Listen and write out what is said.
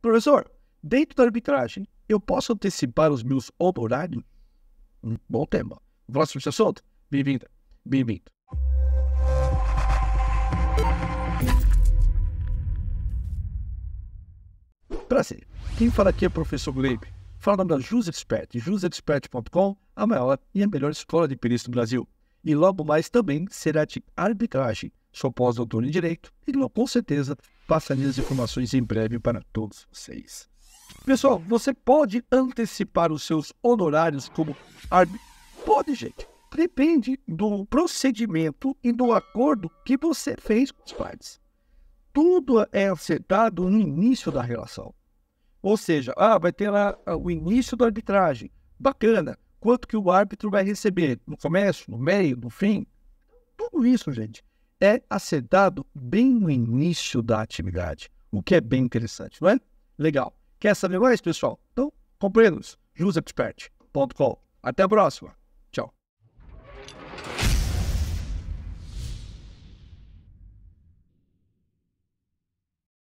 Professor, dentro da arbitragem, eu posso antecipar os meus honorários? Um bom tema. Vossa sobre esse assunto? Bem-vinda, bem-vindo. Prazer. Quem fala aqui é o professor Glebe. Fala da JusExpert, jusexpert.com, a maior e a melhor escola de perícia do Brasil. E logo mais também será de arbitragem, Sou pós-doutor em Direito e com certeza passarei as informações em breve para todos vocês. Pessoal, você pode antecipar os seus honorários como árbitro? Pode, gente. Depende do procedimento e do acordo que você fez com os partes. Tudo é acertado no início da relação. Ou seja, ah, vai ter lá ah, o início da arbitragem. Bacana. Quanto que o árbitro vai receber? No começo, no meio, no fim? Tudo isso, gente é acertado bem no início da atividade, o que é bem interessante, não é? Legal. Quer saber mais, pessoal? Então, compre nos JusExpert.com. Até a próxima!